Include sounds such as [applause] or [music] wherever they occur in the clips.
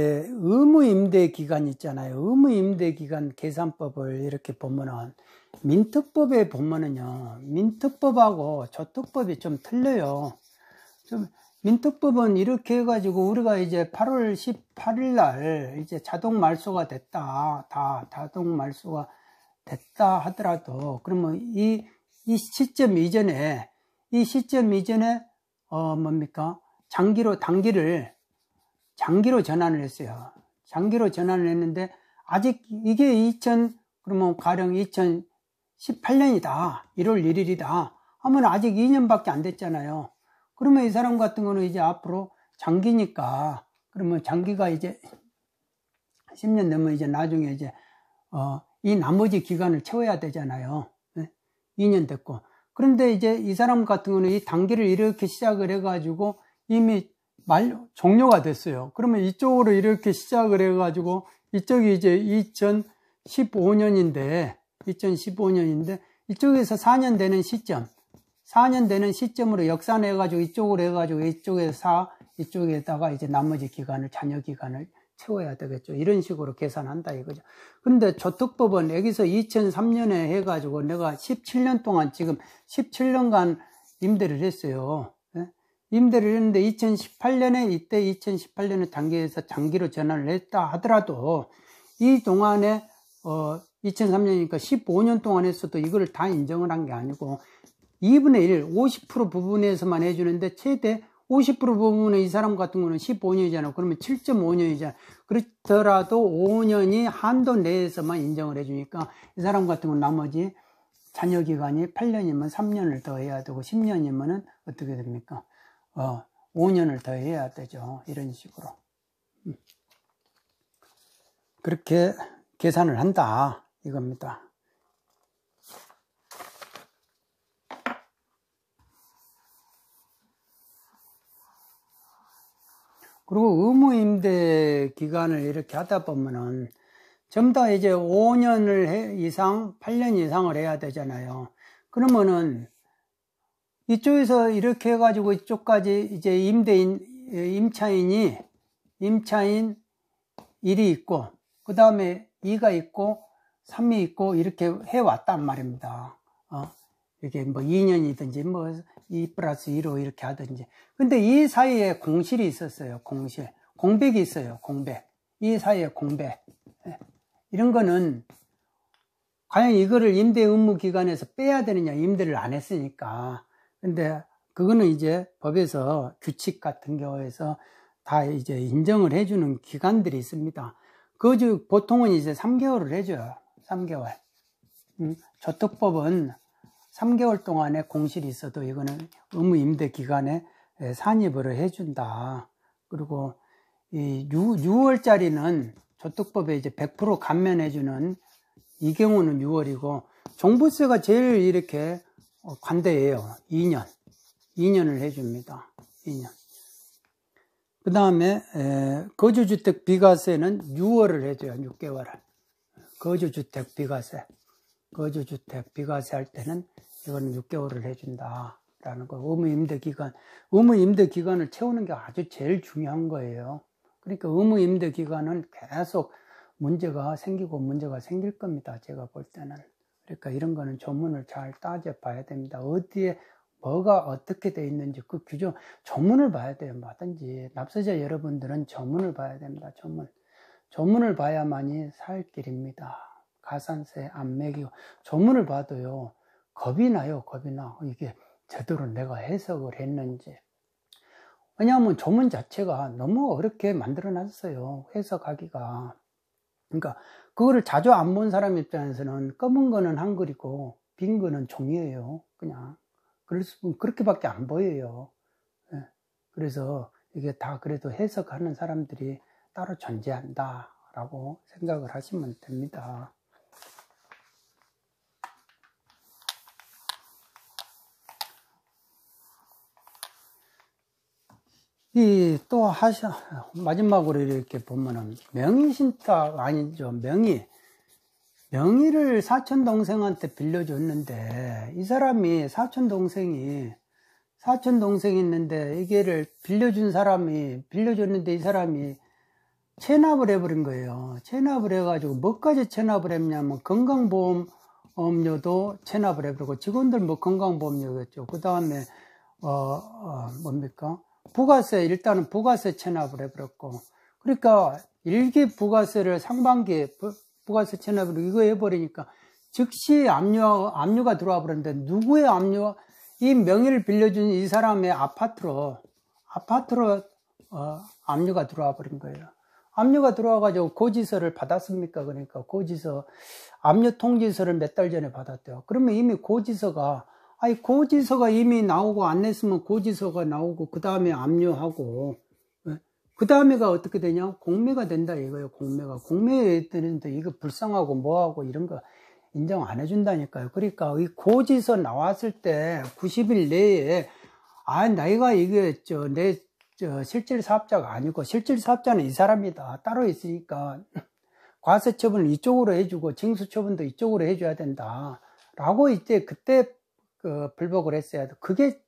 예, 의무 임대 기간 있잖아요. 의무 임대 기간 계산법을 이렇게 보면은 민특법에 보면은요. 민특법하고 저특법이좀 틀려요. 좀 민특법은 이렇게 해가지고 우리가 이제 8월 18일 날 이제 자동 말소가 됐다. 다 자동 말소가 됐다 하더라도 그러면 이, 이 시점 이전에 이 시점 이전에 어 뭡니까? 장기로 단기를 장기로 전환을 했어요. 장기로 전환을 했는데 아직 이게 2000 그러면 가령 2018년이다. 1월 1일이다. 하면 아직 2년밖에 안 됐잖아요. 그러면 이 사람 같은 거는 이제 앞으로 장기니까 그러면 장기가 이제 10년 넘으면 이제 나중에 이제 어, 이 나머지 기간을 채워야 되잖아요. 2년 됐고. 그런데 이제 이 사람 같은 거는 이 단기를 이렇게 시작을 해가지고 이미 말 종료가 됐어요. 그러면 이쪽으로 이렇게 시작을 해가지고 이쪽이 이제 2015년인데 2015년인데 이쪽에서 4년 되는 시점 4년 되는 시점으로 역산해 가지고 이쪽으로 해 가지고 이쪽에 4 이쪽에다가 이제 나머지 기간을 잔여 기간을 채워야 되겠죠. 이런 식으로 계산한다 이거죠. 근데 저특법은 여기서 2003년에 해가지고 내가 17년 동안 지금 17년간 임대를 했어요. 임대를 했는데 2018년에 이때 2018년에 단계에서 장기로 전환을 했다 하더라도 이 동안에 어 2003년이니까 15년 동안 했어도 이걸다 인정을 한 게 아니고 2분의 1, 50% 부분에서만 해주는데 최대 50% 부분에 이 사람 같은 거는 15년이잖아. 그러면 7.5년이잖아. 그렇더라도 5년이 한도 내에서만 인정을 해주니까 이 사람 같은 건 나머지 잔여 기간이 8년이면 3년을 더 해야 되고 10년이면은 어떻게 됩니까? 어, 5년을 더 해야 되죠. 이런 식으로. 음. 그렇게 계산을 한다. 이겁니다. 그리고 의무 임대 기간을 이렇게 하다 보면은 전부 다 이제 5년을 이상, 8년 이상을 해야 되잖아요. 그러면은 이쪽에서 이렇게 해가지고 이쪽까지 이제 임대인, 예, 임차인이, 임차인 1이 있고, 그 다음에 2가 있고, 3이 있고, 이렇게 해왔단 말입니다. 어, 이게 뭐 2년이든지 뭐 2 플러스 2로 이렇게 하든지. 근데 이 사이에 공실이 있었어요. 공실. 공백이 있어요. 공백. 이 사이에 공백. 예. 이런 거는 과연 이거를 임대 의무 기간에서 빼야 되느냐. 임대를 안 했으니까. 근데 그거는 이제 법에서 규칙 같은 경우에서 다 이제 인정을 해주는 기관들이 있습니다. 그중 보통은 이제 3개월을 해줘요. 3개월. 음, 저특법은 3개월 동안에 공실이 있어도 이거는 의무 임대 기간에 예, 산입을 해준다. 그리고 이 6, 6월짜리는 저특법에 이제 100% 감면해주는 이 경우는 6월이고 종부세가 제일 이렇게 어, 관대예요. 2년. 2년을 해줍니다. 2년. 그 다음에 거주주택 비과세는 6월을 해줘요. 6개월을. 거주주택 비과세. 거주주택 비과세 할 때는 이거는 6개월을 해준다. 라는 거. 의무 임대 기간. 의무 임대 기간을 채우는 게 아주 제일 중요한 거예요. 그러니까 의무 임대 기간은 계속 문제가 생기고 문제가 생길 겁니다. 제가 볼 때는. 그러니까 이런 거는 조문을잘 따져 봐야 됩니다. 어디에 뭐가 어떻게 돼 있는지 그 규정 조문을 봐야 돼요. 뭐든지 납세자 여러분들은 조문을 봐야 됩니다. 조문 전문을 봐야만이 살 길입니다. 가산세 안 매기고 조문을 봐도요 겁이 나요. 겁이 나 이게 제대로 내가 해석을 했는지 왜냐하면 조문 자체가 너무 어렵게 만들어 놨어요. 해석하기가. 그러니까 그거를 자주 안 본 사람 입장에서는 검은 거는 한글이고 빈 거는 종이에요. 그냥. 그럴 수, 그렇게밖에 안 보여요. 예. 그래서 이게 다 그래도 해석하는 사람들이 따로 존재한다라고 생각을 하시면 됩니다. 이또 하셔 마지막으로 이렇게 보면은 명의신탁 아니죠 명의 명의를 사촌 동생한테 빌려줬는데 이 사람이 사촌 동생이 사촌 동생이 있는데 이게를 빌려준 사람이 빌려줬는데 이 사람이 체납을 해버린 거예요. 체납을 해가지고 뭐까지 체납을 했냐면 건강보험료도 체납을 해버리고 직원들 뭐 건강보험료겠죠. 그 다음에 어, 어 뭡니까 부가세 일단은 부가세 체납을 해버렸고 그러니까 일기 부가세를 상반기에 부가세 체납으로 이거 해버리니까 즉시 압류 압류가 들어와 버렸는데 누구의 압류 이 명의를 빌려준 이 사람의 아파트로 아파트로 어, 압류가 들어와 버린 거예요. 압류가 들어와가지고 고지서를 받았습니까? 그러니까 고지서 압류 통지서를 몇 달 전에 받았대요. 그러면 이미 고지서가 아니 고지서가 이미 나오고 안 냈으면 고지서가 나오고 그 다음에 압류하고 예? 그 다음에가 어떻게 되냐 공매가 된다 이거예요 공매가 공매에 되는데 이거 불쌍하고 뭐하고 이런 거 인정 안 해준다니까요 그러니까 이 고지서 나왔을 때 90일 내에 아나이가 이게 저 내 저 실질 사업자가 아니고 실질 사업자는 이 사람이다 따로 있으니까 [clears throat] 과세 처분을 이쪽으로 해주고 징수 처분도 이쪽으로 해줘야 된다 라고 이제 그때 그 불복을 했어야 돼. 그게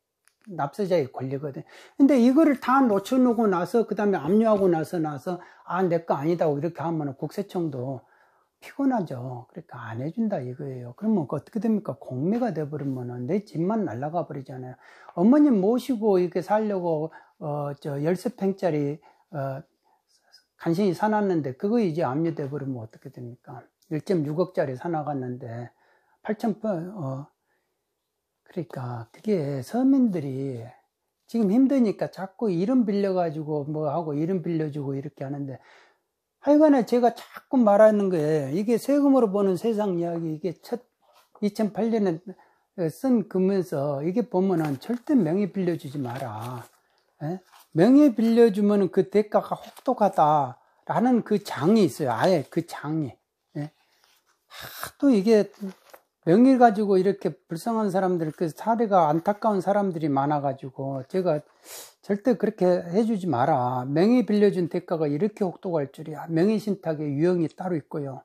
납세자의 권리거든. 근데 이거를 다 놓쳐놓고 나서 그다음에 압류하고 나서 나서 아 내 거 아니다고 이렇게 하면 국세청도 피곤하죠. 그러니까 안 해준다 이거예요. 그러면 어떻게 됩니까? 공매가 돼버리면 내 집만 날라가 버리잖아요. 어머님 모시고 이렇게 살려고 어 저 열세 평짜리 어 간신히 사놨는데 그거 이제 압류돼 버리면 어떻게 됩니까? 1.6억짜리 사나갔는데 8천 어 그러니까 그게 서민들이 지금 힘드니까 자꾸 이름 빌려가지고 뭐 하고 이름 빌려주고 이렇게 하는데 하여간에 제가 자꾸 말하는 게 이게 세금으로 보는 세상 이야기 이게 첫 2008년에 쓴 금면서 이게 보면은 절대 명예 빌려주지 마라. 에? 예? 명예 빌려주면 그 대가가 혹독하다라는 그 장이 있어요. 아예 그 장이. 예? 하또 이게 명의를 가지고 이렇게 불쌍한 사람들, 그 사례가 안타까운 사람들이 많아가지고 제가 절대 그렇게 해주지 마라. 명의 빌려준 대가가 이렇게 혹독할 줄이야. 명의 신탁의 유형이 따로 있고요.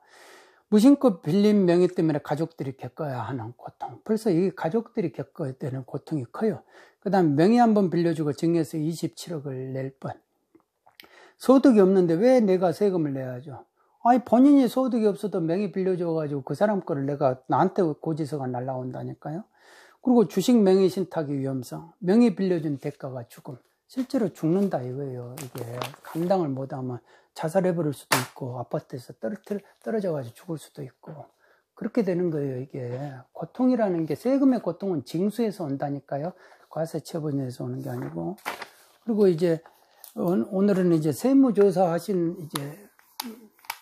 무심코 빌린 명의 때문에 가족들이 겪어야 하는 고통. 벌써 이 가족들이 겪어야 되는 고통이 커요. 그 다음 명의 한번 빌려주고 증여세 27억을 낼 뻔. 소득이 없는데 왜 내가 세금을 내야죠? 아니 본인이 소득이 없어도 명의 빌려줘가지고 그 사람 거를 내가 나한테 고지서가 날라온다니까요. 그리고 주식 명의 신탁의 위험성, 명의 빌려준 대가가 죽음. 실제로 죽는다 이거예요. 이게 감당을 못하면 자살해버릴 수도 있고 아파트에서 떨어져가지고 죽을 수도 있고 그렇게 되는 거예요. 이게 고통이라는 게 세금의 고통은 징수에서 온다니까요. 과세 처분에서 오는 게 아니고 그리고 이제 어, 오늘은 이제 세무조사 하신 이제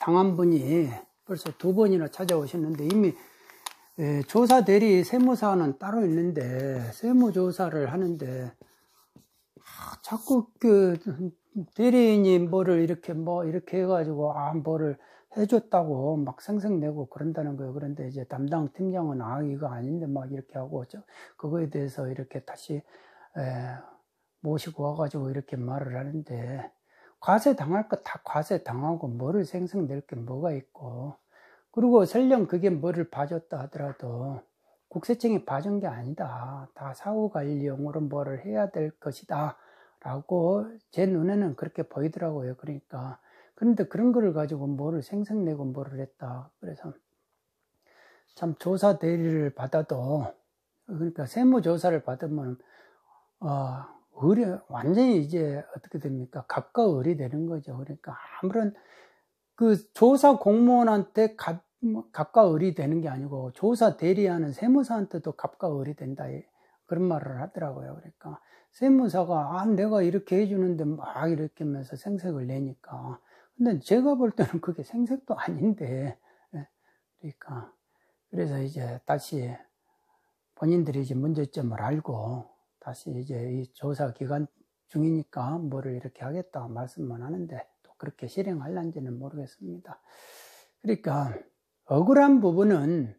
장한분이 벌써 두 번이나 찾아오셨는데 이미 조사 대리 세무사는 따로 있는데 세무조사를 하는데 자꾸 그 대리인이 뭐를 이렇게 뭐 이렇게 해가지고 아 뭐를 해줬다고 막 생색내고 그런다는 거예요. 그런데 이제 담당 팀장은 아 이거 아닌데 막 이렇게 하고 저 그거에 대해서 이렇게 다시 에, 모시고 와가지고 이렇게 말을 하는데 과세 당할 거다 과세 당하고 뭐를 생성될 게 뭐가 있고 그리고 설령 그게 뭐를 봐줬다 하더라도 국세청이 봐준 게 아니다. 다 사후 관리용으로 뭐를 해야 될 것이다. 라고 제 눈에는 그렇게 보이더라고요. 그러니까. 그런데 그런 거를 가지고 뭐를 생성내고 뭐를 했다. 그래서 참 조사 대리를 받아도 그러니까 세무조사를 받으면 어, 어려, 완전히 이제 어떻게 됩니까? 갑과 을이 되는 거죠. 그러니까 아무런 그 조사 공무원한테 갑, 뭐 갑과 을이 되는 게 아니고 조사 대리하는 세무사한테도 갑과 을이 된다. 그런 말을 하더라고요. 그러니까 세무사가, 아, 내가 이렇게 해주는데 막 이렇게 하면서 생색을 내니까. 근데 제가 볼 때는 그게 생색도 아닌데. 예. 그러니까. 그래서 이제 다시 본인들이 이제 문제점을 알고 다시 이제 이 조사 기간 중이니까 뭐를 이렇게 하겠다 말씀만 하는데 또 그렇게 실행할란지는 모르겠습니다. 그러니까 억울한 부분은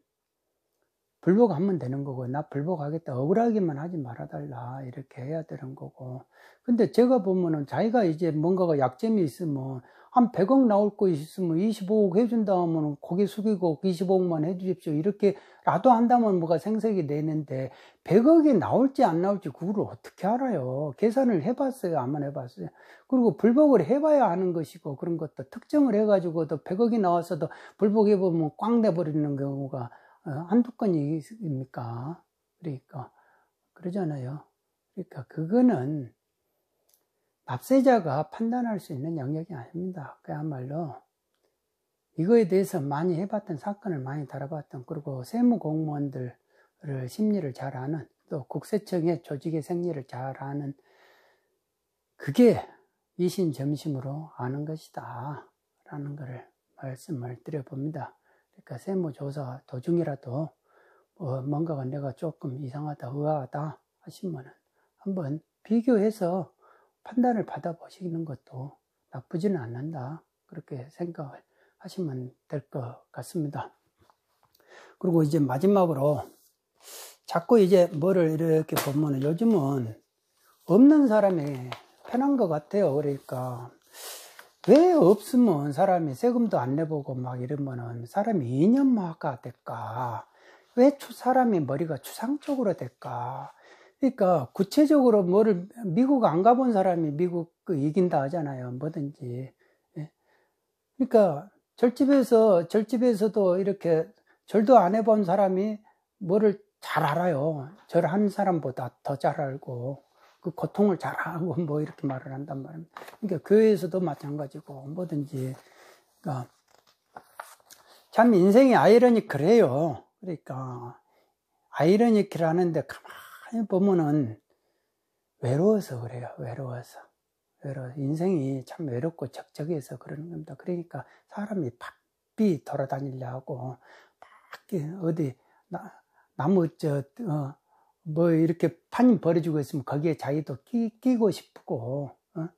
불복하면 되는 거고 나 불복하겠다 억울하기만 하지 말아달라 이렇게 해야 되는 거고 근데 제가 보면은 자기가 이제 뭔가가 약점이 있으면 한 100억 나올 거 있으면 25억 해준다 하면 고개 숙이고 25억만 해주십시오. 이렇게라도 한다면 뭐가 생색이 내는데 100억이 나올지 안 나올지 그걸 어떻게 알아요? 계산을 해봤어요? 안만 해봤어요? 그리고 불복을 해봐야 하는 것이고 그런 것도 특정을 해가지고도 100억이 나왔어도 불복해보면 꽝내버리는 경우가 어, 한두 건입니까? 그러니까. 그러잖아요. 그러니까 그거는 납세자가 판단할 수 있는 영역이 아닙니다. 그야말로 이거에 대해서 많이 해봤던 사건을 많이 다뤄봤던 그리고 세무 공무원들을 심리를 잘 아는 또 국세청의 조직의 생리를 잘 아는 그게 이신점심으로 아는 것이다 라는 것을 말씀을 드려봅니다. 그러니까 세무조사 도중이라도 뭐 뭔가가 내가 조금 이상하다 의아하다 하시면은 한번 비교해서 판단을 받아보시는 것도 나쁘지는 않는다. 그렇게 생각을 하시면 될 것 같습니다. 그리고 이제 마지막으로 자꾸 이제 뭐를 이렇게 보면 요즘은 없는 사람이 편한 것 같아요. 그러니까 왜 없으면 사람이 세금도 안 내보고 막 이러면은 사람이 이념화가 될까? 왜사람이 머리가 추상적으로 될까? 그러니까 구체적으로 뭐를 미국 안 가본 사람이 미국 그 이긴다 하잖아요. 뭐든지. 예. 그러니까 절집에서 절집에서도 이렇게 절도 안 해본 사람이 뭐를 잘 알아요. 절 한 사람보다 더 잘 알고 그 고통을 잘 알고 뭐 이렇게 말을 한단 말입니다. 그러니까 교회에서도 마찬가지고 뭐든지 그러니까 참 인생이 아이러니 그래요. 그러니까 아이러니키라는데 가만 가만히 보면은 외로워서 그래요. 외로워서. 외로워. 서 인생이 참 외롭고 적적해서 그러는 겁니다. 그러니까 사람이 바삐 돌아다니려고 막 어디 나, 나무 저, 어, 뭐 이렇게 판 버려주고 있으면 거기에 자기도 끼, 고 싶고 어?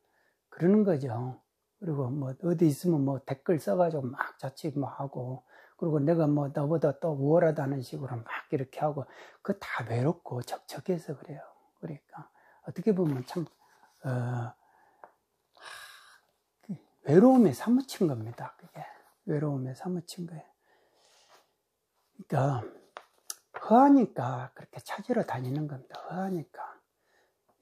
그러는 거죠. 그리고 뭐 어디 있으면 뭐 댓글 써가지고 막 자책 뭐 하고 그리고 내가 뭐 너보다 또 우월하다는 식으로 막 이렇게 하고 그 다 외롭고 적적해서 그래요. 그러니까 어떻게 보면 참 어, 외로움에 사무친 겁니다. 그게 외로움에 사무친 거예요. 그러니까 허하니까 그렇게 찾으러 다니는 겁니다. 허하니까.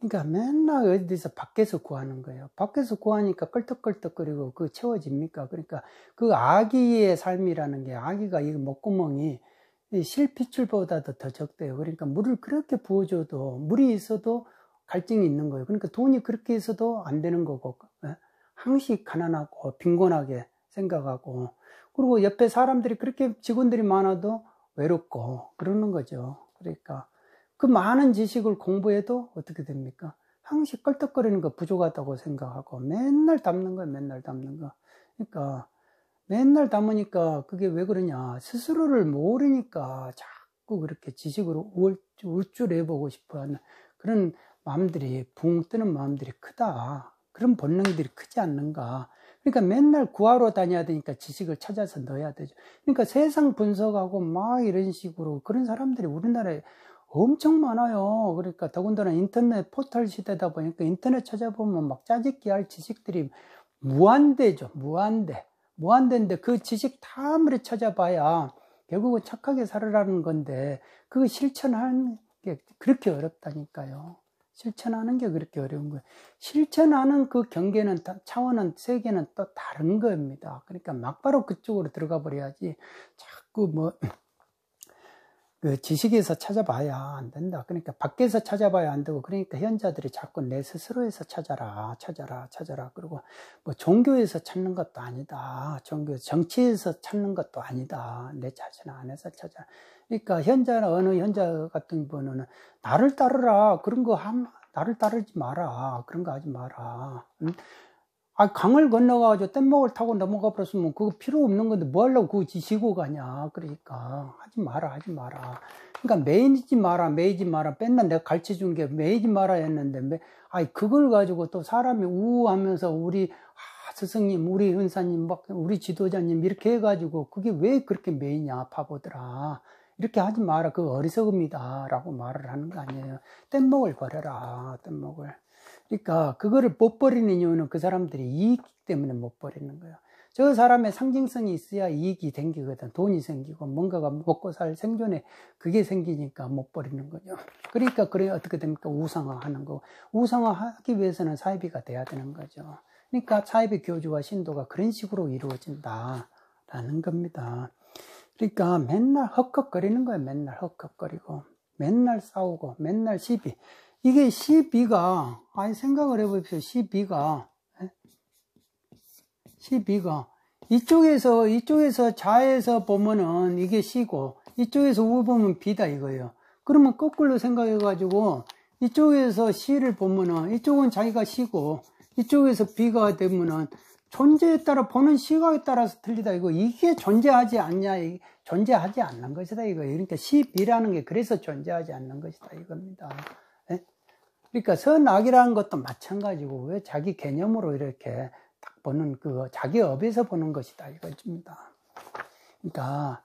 그러니까 맨날 어디서 밖에서 구하는 거예요. 밖에서 구하니까 끌떡끌떡거리고 그 채워집니까? 그러니까 그 아기의 삶이라는 게 아기가 이 목구멍이 실핏줄보다도 더 적대요. 그러니까 물을 그렇게 부어줘도 물이 있어도 갈증이 있는 거예요. 그러니까 돈이 그렇게 있어도 안 되는 거고 예? 항시 가난하고 빈곤하게 생각하고 그리고 옆에 사람들이 그렇게 직원들이 많아도 외롭고 그러는 거죠. 그러니까 그 많은 지식을 공부해도 어떻게 됩니까? 항시 껄떡거리는 거 부족하다고 생각하고 맨날 담는 거야, 맨날 담는 거. 그러니까 맨날 담으니까 그게 왜 그러냐. 스스로를 모르니까 자꾸 그렇게 지식으로 울 줄해보고 싶어 하는 그런 마음들이, 붕 뜨는 마음들이 크다. 그런 본능들이 크지 않는가. 그러니까 맨날 구하러 다녀야 되니까 지식을 찾아서 넣어야 되죠. 그러니까 세상 분석하고 막 이런 식으로 그런 사람들이 우리나라에 엄청 많아요. 그러니까 더군다나 인터넷 포털 시대다 보니까 인터넷 찾아보면 막 짜집기 할 지식들이 무한대죠. 무한대. 무한대인데 그 지식 다 아무리 찾아봐야 결국은 착하게 살으라는 건데 그 실천하는 게 그렇게 어렵다니까요. 실천하는 게 그렇게 어려운 거예요. 실천하는 그 경계는 차원은 세계는 또 다른 겁니다. 그러니까 막바로 그쪽으로 들어가 버려야지 자꾸 뭐그 지식에서 찾아봐야 안 된다. 그러니까 밖에서 찾아봐야 안 되고 그러니까 현자들이 자꾸 내 스스로에서 찾아라, 찾아라, 찾아라. 그리고 뭐 종교에서 찾는 것도 아니다. 종교 정치에서 찾는 것도 아니다. 내 자신 안에서 찾아. 그러니까 현자나 어느 현자 같은 분은 나를 따르라 그런 거 함, 나를 따르지 마라 그런 거 하지 마라. 응? 아, 강을 건너가가지고 뗏목을 타고 넘어가 버렸으면 그거 필요 없는 건데 뭐 하려고 그거 지시고 가냐. 그러니까. 하지 마라, 하지 마라. 그러니까 매이지 마라, 매이지 마라. 뺐날 내가 가르쳐 준게 매이지 마라 했는데, 매, 아이, 그걸 가지고 또 사람이 우우 하면서 우리, 아, 스승님, 우리 은사님, 막, 우리 지도자님 이렇게 해가지고 그게 왜 그렇게 매이냐, 바보들아. 이렇게 하지 마라. 그 어리석음이다. 라고 말을 하는 거 아니에요. 뗏목을 버려라. 뗏목을. 그러니까 그거를 못 버리는 이유는 그 사람들이 이익 때문에 못 버리는 거예요. 저 사람의 상징성이 있어야 이익이 생기거든. 돈이 생기고 뭔가가 먹고 살 생존에 그게 생기니까 못 버리는 거죠. 그러니까 그래 어떻게 됩니까? 우상화하는 거. 우상화하기 위해서는 사이비가 돼야 되는 거죠. 그러니까 사이비 교주와 신도가 그런 식으로 이루어진다라는 겁니다. 그러니까 맨날 헉헉거리는 거예요. 맨날 헉헉거리고 맨날 싸우고 맨날 시비. 이게 시비가 아니 생각을 해봅시오 CB가 CB가 예? 이쪽에서 이쪽에서 좌에서 보면은 이게 C고 이쪽에서 우 보면 B다 이거예요. 그러면 거꾸로 생각해 가지고 이쪽에서 C를 보면은 이쪽은 자기가 C고 이쪽에서 B가 되면은 존재에 따라 보는 시각에 따라서 틀리다 이거 이게 존재하지 않냐 존재하지 않는 것이다 이거 그러니까 CB라는 게 그래서 존재하지 않는 것이다 이겁니다. 그러니까 선악이라는 것도 마찬가지고 왜 자기 개념으로 이렇게 딱 보는 그 자기 업에서 보는 것이다 이거입니다. 그러니까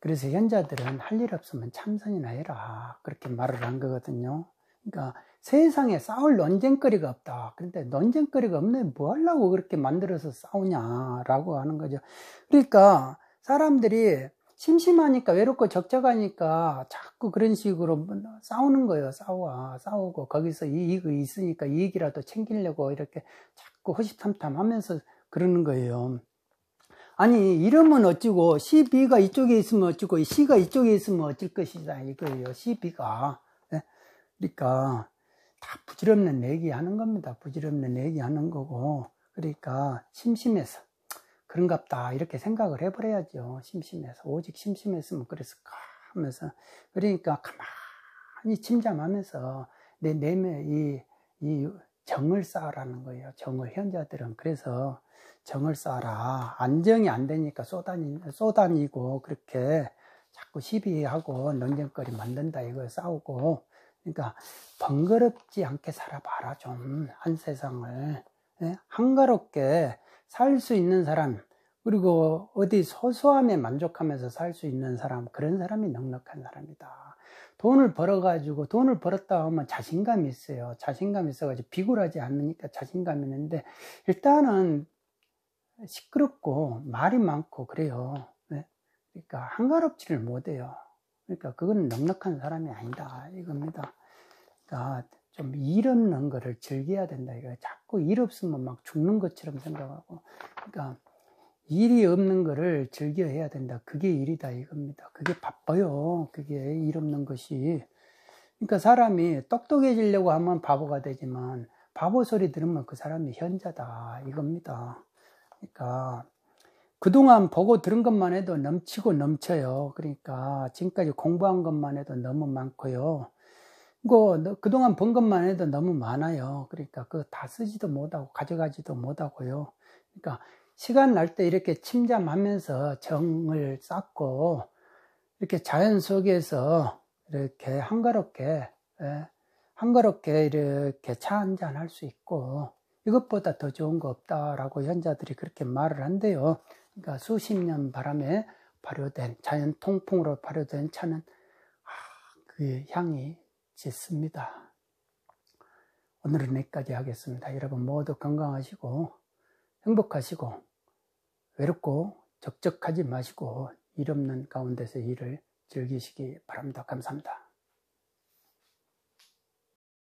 그래서 현자들은 할 일 없으면 참선이나 해라 그렇게 말을 한 거거든요. 그러니까 세상에 싸울 논쟁거리가 없다. 그런데 논쟁거리가 없네. 뭐 하려고 그렇게 만들어서 싸우냐라고 하는 거죠. 그러니까 사람들이 심심하니까 외롭고 적적하니까 자꾸 그런 식으로 뭐 싸우는 거예요. 싸워. 싸우고 거기서 이익이 있으니까 이익이라도 챙기려고 이렇게 자꾸 허심탐탐 하면서 그러는 거예요. 아니 이름은 어찌고 시비가 이쪽에 있으면 어찌고 시가 이쪽에 있으면 어쩔 것이다 이거예요. 시비가. 예? 그러니까 다 부질없는 얘기하는 겁니다. 부질없는 얘기하는 거고. 그러니까 심심해서 그런갑다 이렇게 생각을 해버려야죠. 심심해서 오직 심심했으면 그랬을까 하면서 그러니까 가만히 침잠하면서 내 내면 이, 이 정을 쌓으라는 거예요. 정을 현자들은 그래서 정을 쌓아라. 안정이 안 되니까 쏘다니 쏘다니고 그렇게 자꾸 시비하고 논쟁거리 만든다 이걸 싸우고 그러니까 번거롭지 않게 살아봐라 좀 한 세상을 예? 한가롭게 살수 있는 사람, 그리고 어디 소소함에 만족하면서 살 수 있는 사람, 그런 사람이 넉넉한 사람이다. 돈을 벌어가지고 돈을 벌었다 하면 자신감이 있어요. 자신감이 있어가지고 비굴하지 않으니까 자신감이 있는데 일단은 시끄럽고 말이 많고 그래요. 네? 그러니까 한가롭지를 못해요. 그러니까 그건 넉넉한 사람이 아니다 이겁니다. 그러니까 좀일 없는 거를 즐겨야 된다 이거 자꾸 일 없으면 막 죽는 것처럼 생각하고 그러니까 일이 없는 거를 즐겨야 된다 그게 일이다 이겁니다 그게 바빠요 그게 일 없는 것이 그러니까 사람이 똑똑해지려고 하면 바보가 되지만 바보 소리 들으면 그 사람이 현자다 이겁니다 그러니까 그동안 보고 들은 것만 해도 넘치고 넘쳐요 그러니까 지금까지 공부한 것만 해도 너무 많고요 이거 뭐, 그동안 번 것만 해도 너무 많아요. 그러니까 그거 다 쓰지도 못하고 가져가지도 못하고요. 그러니까 시간 날 때 이렇게 침잠하면서 정을 쌓고 이렇게 자연 속에서 이렇게 한가롭게 예, 한가롭게 이렇게 차 한 잔 할 수 있고 이것보다 더 좋은 거 없다라고 현자들이 그렇게 말을 한대요. 그러니까 수십 년 바람에 발효된 자연 통풍으로 발효된 차는 아, 그 향이 짓습니다. 오늘은 여기까지 하겠습니다. 여러분 모두 건강하시고 행복하시고 외롭고 적적하지 마시고 일 없는 가운데서 일을 즐기시기 바랍니다. 감사합니다.